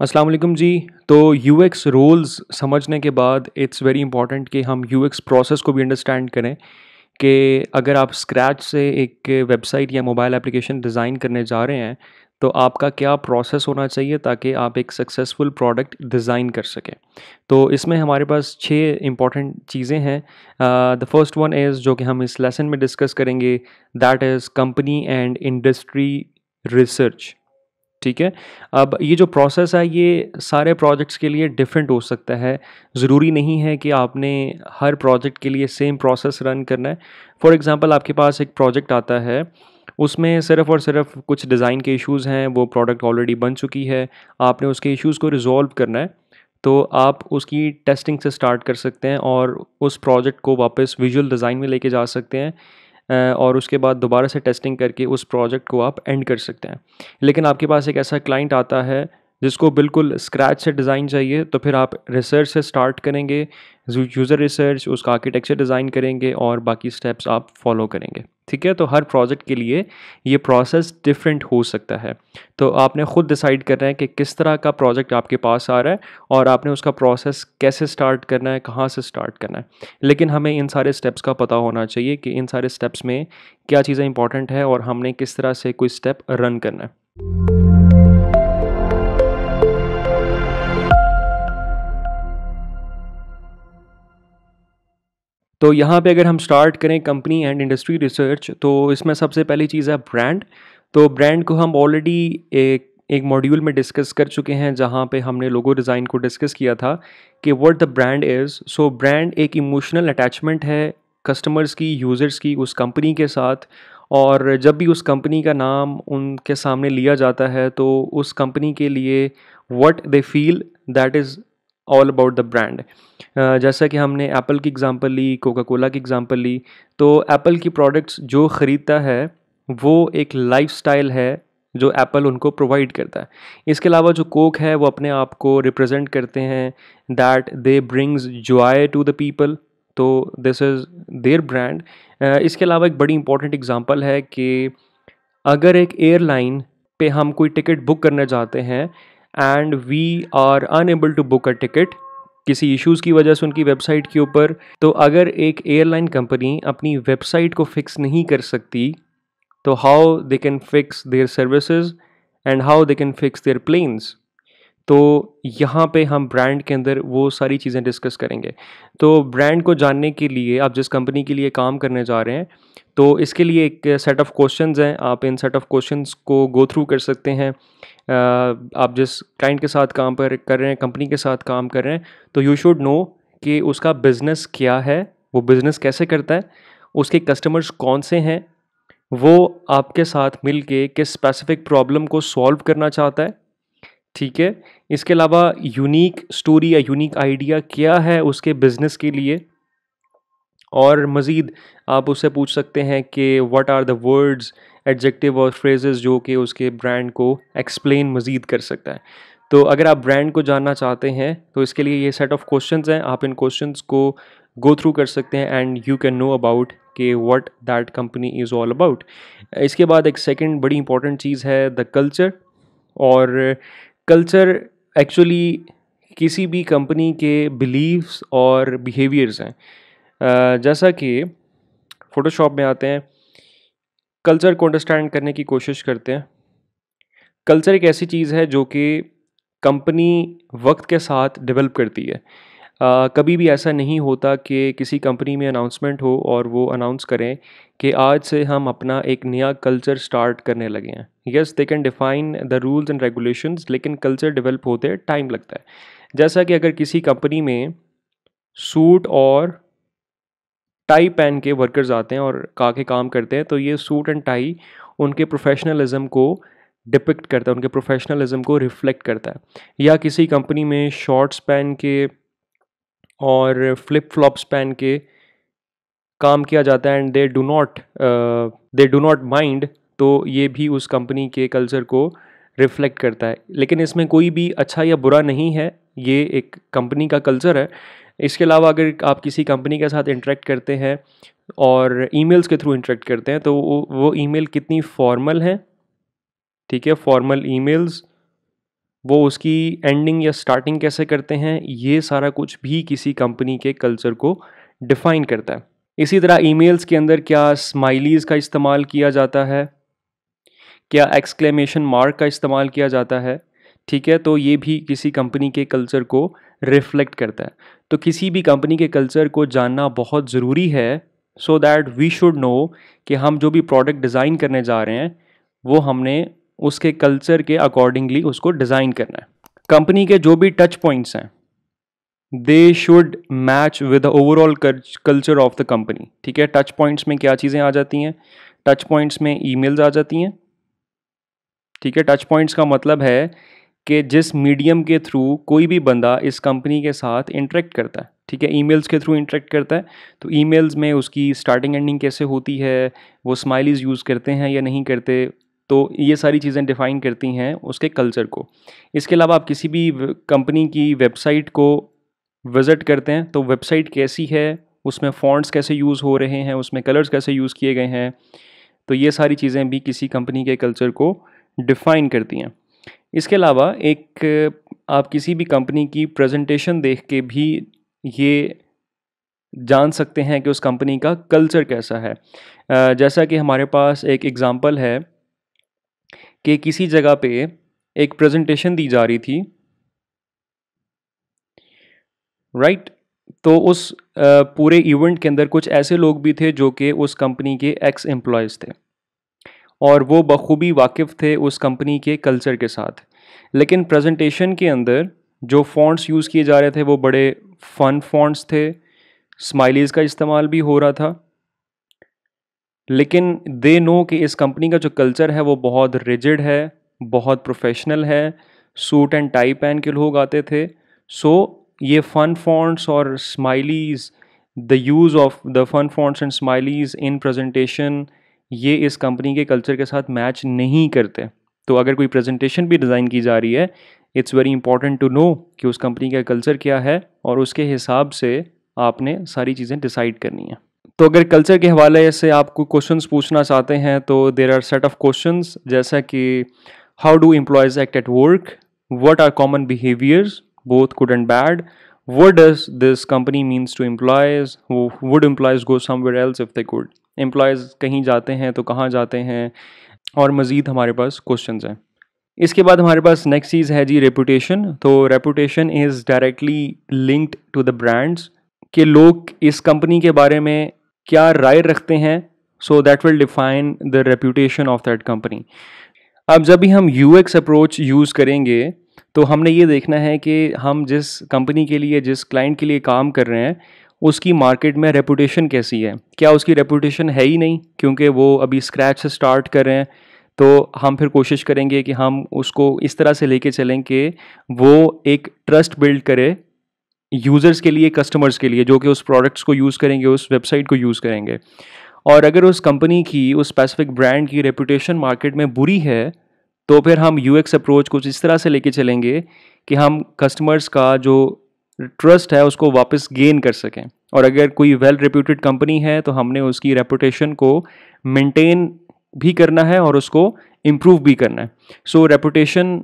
असलम जी तो you x roles समझने के बाद इट्स वेरी इंपॉर्टेंट कि हम यू एक्स प्रोसेस को भी अंडरस्टैंड करें कि अगर आप स्क्रैच से एक वेबसाइट या मोबाइल एप्लीकेशन डिज़ाइन करने जा रहे हैं तो आपका क्या प्रोसेस होना चाहिए ताकि आप एक सक्सेसफुल प्रोडक्ट डिज़ाइन कर सकें तो इसमें हमारे पास छः इंपॉर्टेंट चीज़ें हैं द फर्स्ट वन इज़ जो कि हम इस लेसन में डिस्कस करेंगे that is company and industry research ठीक है अब ये जो प्रोसेस है ये सारे प्रोजेक्ट्स के लिए डिफरेंट हो सकता है ज़रूरी नहीं है कि आपने हर प्रोजेक्ट के लिए सेम प्रोसेस रन करना है फॉर एग्ज़ाम्पल आपके पास एक प्रोजेक्ट आता है उसमें सिर्फ़ और सिर्फ कुछ डिज़ाइन के इश्यूज़ हैं वो प्रोडक्ट ऑलरेडी बन चुकी है आपने उसके इश्यूज़ को रिज़ॉल्व करना है तो आप उसकी टेस्टिंग से स्टार्ट कर सकते हैं और उस प्रोजेक्ट को वापस विजुअल डिज़ाइन में लेके जा सकते हैं और उसके बाद दोबारा से टेस्टिंग करके उस प्रोजेक्ट को आप एंड कर सकते हैं लेकिन आपके पास एक ऐसा क्लाइंट आता है जिसको बिल्कुल स्क्रैच से डिज़ाइन चाहिए तो फिर आप रिसर्च से स्टार्ट करेंगे यूज़र रिसर्च उसका आर्किटेक्चर डिज़ाइन करेंगे और बाकी स्टेप्स आप फॉलो करेंगे ठीक है तो हर प्रोजेक्ट के लिए ये प्रोसेस डिफरेंट हो सकता है तो आपने ख़ुद डिसाइड करना है कि किस तरह का प्रोजेक्ट आपके पास आ रहा है और आपने उसका प्रोसेस कैसे स्टार्ट करना है कहाँ से स्टार्ट करना है लेकिन हमें इन सारे स्टेप्स का पता होना चाहिए कि इन सारे स्टेप्स में क्या चीज़ें इंपॉर्टेंट है और हमने किस तरह से कोई स्टेप रन करना है तो यहाँ पे अगर हम स्टार्ट करें कंपनी एंड इंडस्ट्री रिसर्च तो इसमें सबसे पहली चीज़ है ब्रांड तो ब्रांड को हम ऑलरेडी एक एक मॉड्यूल में डिस्कस कर चुके हैं जहाँ पे हमने लोगो डिज़ाइन को डिस्कस किया था कि what the brand is so brand एक इमोशनल अटैचमेंट है कस्टमर्स की यूज़र्स की उस कंपनी के साथ और जब भी उस कंपनी का नाम उनके सामने लिया जाता है तो उस कंपनी के लिए what they feel that is all about the brand जैसा कि हमने एप्पल की एग्ज़ाम्पल ली कोका कोला की एग्ज़ाम्पल ली तो एप्पल की प्रोडक्ट्स जो ख़रीदता है वो एक लाइफ है जो एप्पल उनको प्रोवाइड करता है इसके अलावा जो कोक है वो अपने आप को रिप्रेजेंट करते हैं that they brings joy to the people तो दिस इज़ देयर ब्रांड इसके अलावा एक बड़ी इंपॉर्टेंट एग्जांपल है कि अगर एक एयरलाइन पे हम कोई टिकट बुक करना चाहते हैं and we are unable to book a ticket किसी इश्यूज़ की वजह से उनकी वेबसाइट के ऊपर तो अगर एक एयरलाइन कंपनी अपनी वेबसाइट को फिक्स नहीं कर सकती तो how they can fix their services and how they can fix their planes तो यहाँ पे हम ब्रांड के अंदर वो सारी चीज़ें डिस्कस करेंगे तो ब्रांड को जानने के लिए आप जिस कंपनी के लिए काम करने जा रहे हैं तो इसके लिए एक सेट ऑफ क्वेश्चंस हैं आप इन सेट ऑफ क्वेश्चंस को गो थ्रू कर सकते हैं आप जिस क्लाइंट के साथ काम पर कर रहे हैं कंपनी के साथ काम कर रहे हैं तो यू शुड नो कि उसका बिज़नेस क्या है वो बिज़नेस कैसे करता है उसके कस्टमर्स कौन से हैं वो आपके साथ मिल के किस स्पेसिफिक प्रॉब्लम को सॉल्व करना चाहता है ठीक है इसके अलावा यूनिक स्टोरी या यूनिक आइडिया क्या है उसके बिज़नेस के लिए और मज़ीद आप उससे पूछ सकते हैं कि what are the words adjective और फ्रेजेस जो कि उसके ब्रांड को एक्सप्लेन मज़ीद कर सकता है तो अगर आप ब्रांड को जानना चाहते हैं तो इसके लिए ये सेट ऑफ क्वेश्चन हैं आप इन क्वेश्चन को गो थ्रू कर सकते हैं and you can know about के what that company is all about इसके बाद एक सेकेंड बड़ी इंपॉर्टेंट चीज़ है द कल्चर और कल्चर एक्चुअली किसी भी कंपनी के बिलीव्स और बिहेवियर्स हैं जैसा कि फ़ोटोशॉप में आते हैं कल्चर को अंडरस्टैंड करने की कोशिश करते हैं कल्चर एक ऐसी चीज़ है जो कि कंपनी वक्त के साथ डेवलप करती है कभी भी ऐसा नहीं होता कि किसी कंपनी में अनाउंसमेंट हो और वो अनाउंस करें कि आज से हम अपना एक नया कल्चर स्टार्ट करने लगे हैं yes they can define the rules and regulations लेकिन कल्चर डेवलप होते टाइम लगता है जैसा कि अगर किसी कंपनी में सूट और टाई पहन के वर्कर्स आते हैं और का के काम करते हैं तो ये सूट एंड टाई उनके प्रोफेशनलिज्म को डिपिक्ट करता है उनके प्रोफेशनलिज्म को रिफ्लेक्ट करता है या किसी कंपनी में शॉर्ट्स पहन के और फ्लिप फ्लॉप्स पहन के काम किया जाता है and they do not they do not mind तो ये भी उस कंपनी के कल्चर को रिफ्लेक्ट करता है लेकिन इसमें कोई भी अच्छा या बुरा नहीं है ये एक कंपनी का कल्चर है इसके अलावा अगर आप किसी कंपनी के साथ इंटरेक्ट करते हैं और ईमेल्स के थ्रू इंटरेक्ट करते हैं तो वो ईमेल कितनी फॉर्मल हैं ठीक है फॉर्मल ईमेल्स वो उसकी एंडिंग या स्टार्टिंग कैसे करते हैं ये सारा कुछ भी किसी कंपनी के कल्चर को डिफाइन करता है इसी तरह ईमेल्स के अंदर क्या स्माइलीज़ का इस्तेमाल किया जाता है क्या एक्सक्लेमेशन मार्क का इस्तेमाल किया जाता है ठीक है तो ये भी किसी कंपनी के कल्चर को रिफ्लेक्ट करता है तो किसी भी कंपनी के कल्चर को जानना बहुत ज़रूरी है so that we should know कि हम जो भी प्रोडक्ट डिज़ाइन करने जा रहे हैं वो हमने उसके कल्चर के अकॉर्डिंगली उसको डिज़ाइन करना है कंपनी के जो भी टच पॉइंट्स हैं they should match with the overall culture of the company ठीक है टच पॉइंट्स में क्या चीज़ें आ जाती हैं टच पॉइंट्स में ई आ जाती हैं ठीक है टच पॉइंट्स का मतलब है कि जिस मीडियम के थ्रू कोई भी बंदा इस कंपनी के साथ इंटरेक्ट करता है ठीक है ईमेल्स के थ्रू इंटरेक्ट करता है तो ईमेल्स में उसकी स्टार्टिंग एंडिंग कैसे होती है वो स्माइलीज़ यूज़ करते हैं या नहीं करते तो ये सारी चीज़ें डिफ़ाइन करती हैं उसके कल्चर को इसके अलावा आप किसी भी कंपनी की वेबसाइट को विज़िट करते हैं तो वेबसाइट कैसी है उसमें फॉन्ट्स कैसे यूज़ हो रहे हैं उसमें कलर्स कैसे यूज़ किए गए हैं तो ये सारी चीज़ें भी किसी कंपनी के कल्चर को डिफ़ाइन करती हैं इसके अलावा एक आप किसी भी कंपनी की प्रेजेंटेशन देख के भी ये जान सकते हैं कि उस कंपनी का कल्चर कैसा है जैसा कि हमारे पास एक एग्ज़ाम्पल है कि किसी जगह पे एक प्रेजेंटेशन दी जा रही थी राइट right? तो उस पूरे इवेंट के अंदर कुछ ऐसे लोग भी थे जो कि उस कंपनी के एक्स एम्प्लॉयज़ थे और वो बखूबी वाकिफ़ थे उस कंपनी के कल्चर के साथ लेकिन प्रेजेंटेशन के अंदर जो फॉन्ट्स यूज़ किए जा रहे थे वो बड़े फ़न फॉन्ट्स थे स्माइलीज़ का इस्तेमाल भी हो रहा था लेकिन दे नो कि इस कंपनी का जो कल्चर है वो बहुत रिजिड है बहुत प्रोफेशनल है सूट एंड टाई पहन के लोग आते थे सो so, ये फ़न फॉन्ट्स और smileys the use of the fun fonts and smileys in presentation ये इस कंपनी के कल्चर के साथ मैच नहीं करते तो अगर कोई प्रेजेंटेशन भी डिज़ाइन की जा रही है it's very important to know कि उस कंपनी का कल्चर क्या है और उसके हिसाब से आपने सारी चीज़ें डिसाइड करनी है तो अगर कल्चर के हवाले से आपको क्वेश्चंस पूछना चाहते हैं तो there are set of questions जैसा कि how do employees act at work what are common behaviours both good and bad what does this company means to employees would employees go somewhere else if they good employees कहीं जाते हैं तो कहाँ जाते हैं और मज़ीद हमारे पास क्वेश्चन हैं इसके बाद हमारे पास नेक्स्ट चीज़ है जी रेपूटेशन तो reputation is directly linked to the brands के लोग इस कंपनी के बारे में क्या राय रखते हैं so that will define the reputation of that company अब जब भी हम यू एक्स अप्रोच यूज़ करेंगे तो हमने ये देखना है कि हम जिस कंपनी के लिए जिस क्लाइंट के लिए काम कर रहे हैं उसकी मार्केट में रेपूटेशन कैसी है क्या उसकी रेपूटेशन है ही नहीं क्योंकि वो अभी स्क्रैच से स्टार्ट कर रहे हैं तो हम फिर कोशिश करेंगे कि हम उसको इस तरह से लेके चलें कि वो एक ट्रस्ट बिल्ड करे यूज़र्स के लिए कस्टमर्स के लिए जो कि उस प्रोडक्ट्स को यूज़ करेंगे उस वेबसाइट को यूज़ करेंगे और अगर उस कंपनी की उस स्पेसिफिक ब्रांड की रेपुटेशन मार्केट में बुरी है तो फिर हम यू अप्रोच कुछ इस तरह से लेके चलेंगे कि हम कस्टमर्स का जो ट्रस्ट है उसको वापस गेन कर सकें और अगर कोई वेल रिप्यूटेड कंपनी है तो हमने उसकी रेपुटेशन को मेंटेन भी करना है और उसको इम्प्रूव भी करना है सो रेपुटेशन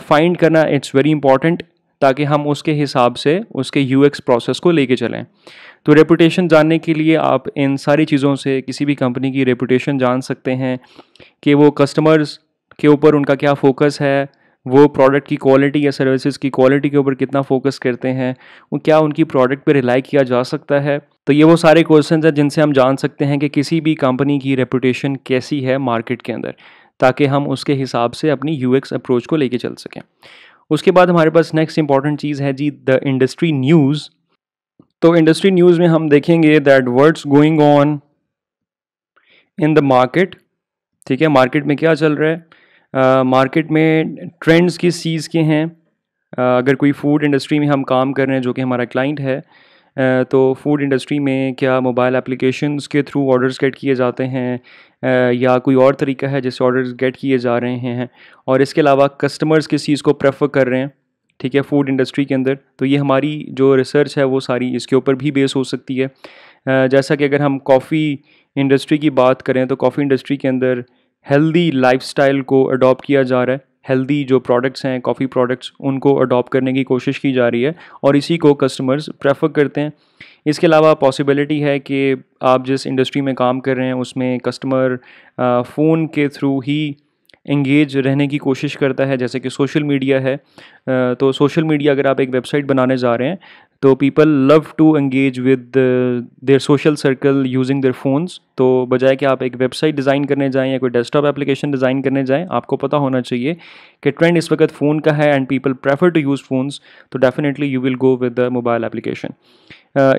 फाइंड करना इट्स वेरी इंपॉर्टेंट ताकि हम उसके हिसाब से उसके यू प्रोसेस को लेके चलें तो रेपुटेशन जानने के लिए आप इन सारी चीज़ों से किसी भी कंपनी की रेपुटेशन जान सकते हैं कि वो कस्टमर्स के ऊपर उनका क्या फोकस है वो प्रोडक्ट की क्वालिटी या सर्विसेज की क्वालिटी के ऊपर कितना फोकस करते हैं वो क्या उनकी प्रोडक्ट पे रिलाई किया जा सकता है तो ये वो सारे क्वेश्चन हैं जिनसे हम जान सकते हैं कि किसी भी कंपनी की रेपुटेशन कैसी है मार्केट के अंदर ताकि हम उसके हिसाब से अपनी यू अप्रोच को लेके चल सकें उसके बाद हमारे पास नेक्स्ट इंपॉर्टेंट चीज़ है जी द इंडस्ट्री न्यूज़ तो इंडस्ट्री न्यूज़ में हम देखेंगे that world's going on in the market ठीक है मार्केट में क्या चल रहा है मार्केट uh, में ट्रेंड्स किस चीज़ के हैं uh, अगर कोई फूड इंडस्ट्री में हम काम कर रहे हैं जो कि हमारा क्लाइंट है तो फूड इंडस्ट्री में क्या मोबाइल एप्लीकेशंस के थ्रू ऑर्डर्स गेट किए जाते हैं या कोई और तरीका है जिससे ऑर्डर्स गेट किए जा रहे हैं और इसके अलावा कस्टमर्स किस चीज़ को प्रेफर कर रहे हैं ठीक है फूड इंडस्ट्री के अंदर तो ये हमारी जो रिसर्च है वो सारी इसके ऊपर भी बेस हो सकती है जैसा कि अगर हम कॉफ़ी इंडस्ट्री की बात करें तो कॉफ़ी इंडस्ट्री के अंदर हेल्दी लाइफस्टाइल को अडॉप्ट किया जा रहा है हेल्दी जो प्रोडक्ट्स हैं कॉफ़ी प्रोडक्ट्स उनको अडॉप्ट करने की कोशिश की जा रही है और इसी को कस्टमर्स प्रेफर करते हैं इसके अलावा पॉसिबिलिटी है कि आप जिस इंडस्ट्री में काम कर रहे हैं उसमें कस्टमर फ़ोन के थ्रू ही इंगेज रहने की कोशिश करता है जैसे कि सोशल मीडिया है तो सोशल मीडिया अगर आप एक वेबसाइट बनाने जा रहे हैं तो people love to engage with their social circle using their phones तो बजाय कि आप एक वेबसाइट डिज़ाइन करने जाएं या कोई डेस्कटॉप एप्लीकेशन डिज़ाइन करने जाएं आपको पता होना चाहिए कि ट्रेंड इस वक्त फ़ोन का है and people prefer to use phones तो definitely you will go with the mobile application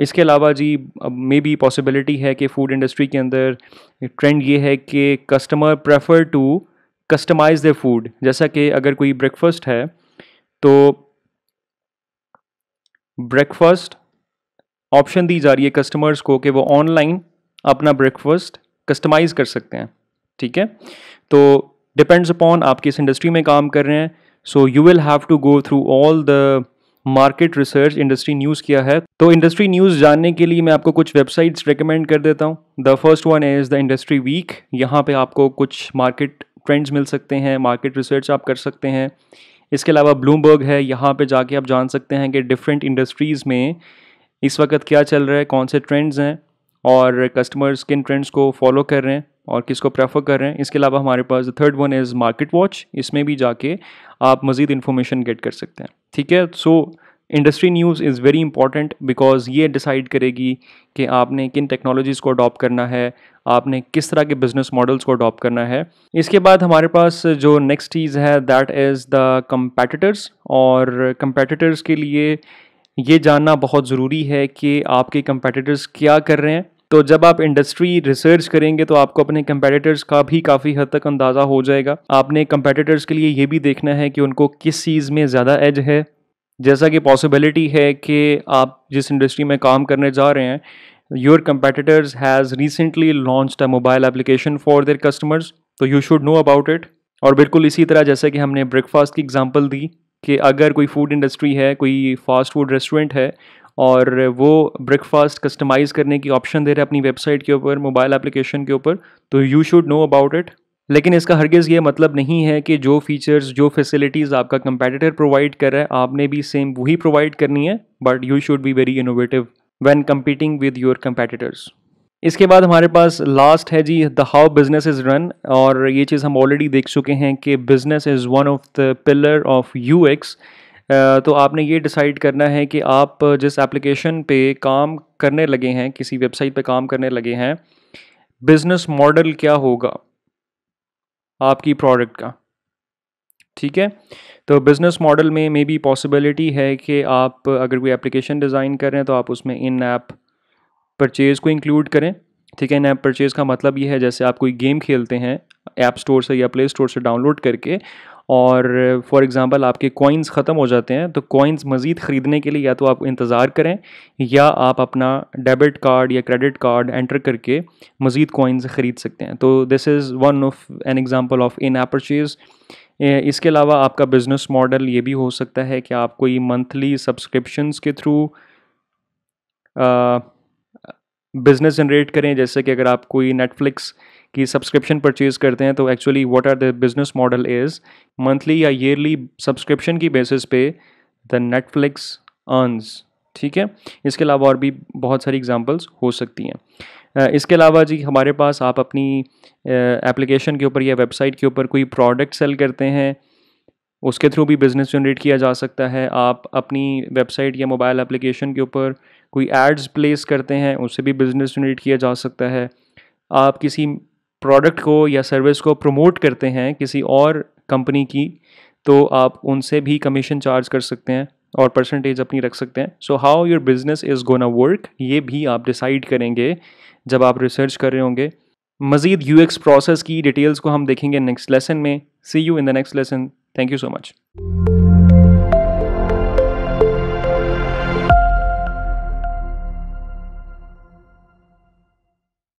इसके अलावा जी मे बी पॉसिबिलिटी है कि फ़ूड इंडस्ट्री के अंदर ट्रेंड ये है कि customer prefer to customise the food जैसा कि अगर कोई ब्रेकफास्ट है तो ब्रेकफास्ट ऑप्शन दी जा रही है कस्टमर्स को कि वो ऑनलाइन अपना ब्रेकफास्ट कस्टमाइज़ कर सकते हैं ठीक है तो डिपेंड्स अपॉन आप किस इंडस्ट्री में काम कर रहे हैं so you will have to go through all the market research industry news किया है तो इंडस्ट्री न्यूज़ जानने के लिए मैं आपको कुछ वेबसाइट्स रिकमेंड कर देता हूँ the first one is the industry week यहाँ पे आपको कुछ मार्केट ट्रेंड्स मिल सकते हैं मार्केट रिसर्च आप कर सकते हैं इसके अलावा ब्लूमबर्ग है यहाँ पे जाके आप जान सकते हैं कि डिफरेंट इंडस्ट्रीज़ में इस वक्त क्या चल रहा है कौन से ट्रेंड्स हैं और कस्टमर्स किन ट्रेंड्स को फॉलो कर रहे हैं और किसको प्रेफर कर रहे हैं इसके अलावा हमारे पास third one is market watch इसमें भी जाके आप मज़ीद इन्फॉर्मेशन गेट कर सकते हैं ठीक है so so, industry news is very important because ये डिसाइड करेगी कि आपने किन टेक्नोलॉजीज़ को अडॉप्ट करना है आपने किस तरह के बिजनेस मॉडल्स को अडॉप्ट करना है इसके बाद हमारे पास जो नेक्स्ट चीज़ है दैट इज़ द कम्पैटर्स और कंपेटिटर्स के लिए ये जानना बहुत ज़रूरी है कि आपके कंपेटिटर्स क्या कर रहे हैं तो जब आप इंडस्ट्री रिसर्च करेंगे तो आपको अपने कंपेटिटर्स का भी काफ़ी हद तक अंदाज़ा हो जाएगा आपने कंपेटिटर्स के लिए ये भी देखना है कि उनको किस चीज़ में ज़्यादा एज है जैसा कि पॉसिबिलिटी है कि आप जिस इंडस्ट्री में काम करने जा रहे हैं your competitors has recently launch a mobile application for their customers तो you should know about it और बिल्कुल इसी तरह जैसे कि हमने ब्रेकफास्ट की एग्जांपल दी कि अगर कोई फूड इंडस्ट्री है कोई फास्ट फूड रेस्टोरेंट है और वो ब्रेकफास्ट कस्टमाइज़ करने की ऑप्शन दे रहे हैं अपनी वेबसाइट के ऊपर मोबाइल एप्लीकेशन के ऊपर तो you should know about it लेकिन इसका हरगिज़ ये मतलब नहीं है कि जो फीचर्स जो फैसिलिटीज़ आपका कंपेटिटर प्रोवाइड कर रहा है आपने भी सेम वही प्रोवाइड करनी है but you should be very innovative when competing with your competitors इसके बाद हमारे पास लास्ट है जी the how business is run और ये चीज़ हम ऑलरेडी देख चुके हैं कि business is one of the pillar of U X तो आपने ये डिसाइड करना है कि आप जिस एप्लीकेशन पे काम करने लगे हैं किसी वेबसाइट पे काम करने लगे हैं बिजनेस मॉडल क्या होगा आपकी प्रोडक्ट का ठीक है तो बिज़नेस मॉडल में मे बी पॉसिबिलिटी है कि आप अगर कोई एप्लीकेशन डिज़ाइन कर रहे हैं तो आप उसमें इन ऐप परचेज़ को इंक्लूड करें ठीक है इन ऐप परचेज़ का मतलब ये है जैसे आप कोई गेम खेलते हैं ऐप स्टोर से या प्ले स्टोर से डाउनलोड करके और फॉर एग्ज़ाम्पल आपके कॉइन्स ख़त्म हो जाते हैं तो कॉइन्स मज़ीद ख़रीदने के लिए या तो आप इंतज़ार करें या आप अपना डेबिट कार्ड या क्रेडिट कार्ड एंटर करके मज़ीद कॉइन्स ख़रीद सकते हैं तो this is one of an example of in purchase इसके अलावा आपका बिज़नेस मॉडल ये भी हो सकता है कि आप कोई मंथली सब्सक्रिप्शन के थ्रू बिजनेस जनरेट करें जैसे कि अगर आप कोई नेटफ्लिक्स की सब्सक्रिप्शन परचेज़ करते हैं तो actually what are the business model is monthly या ईयरली सब्सक्रिप्शन की बेसिस पे द नेटफ्लिक्स अर्नस ठीक है इसके अलावा और भी बहुत सारी एग्जांपल्स हो सकती हैं इसके अलावा जी हमारे पास आप अपनी एप्लीकेशन के ऊपर या वेबसाइट के ऊपर कोई प्रोडक्ट सेल करते हैं उसके थ्रू भी बिज़नेस जनरेट किया जा सकता है आप अपनी वेबसाइट या मोबाइल एप्लीकेशन के ऊपर कोई एड्स प्लेस करते हैं उससे भी बिज़नेस जनरेट किया जा सकता है आप किसी प्रोडक्ट को या सर्विस को प्रमोट करते हैं किसी और कंपनी की तो आप उनसे भी कमीशन चार्ज कर सकते हैं और परसेंटेज अपनी रख सकते हैं so how your business is gonna work ये भी आप डिसाइड करेंगे जब आप रिसर्च कर रहे होंगे मज़ीद यू एक्स प्रोसेस की डिटेल्स को हम देखेंगे नेक्स्ट लेसन में see you in the next lesson thank you so much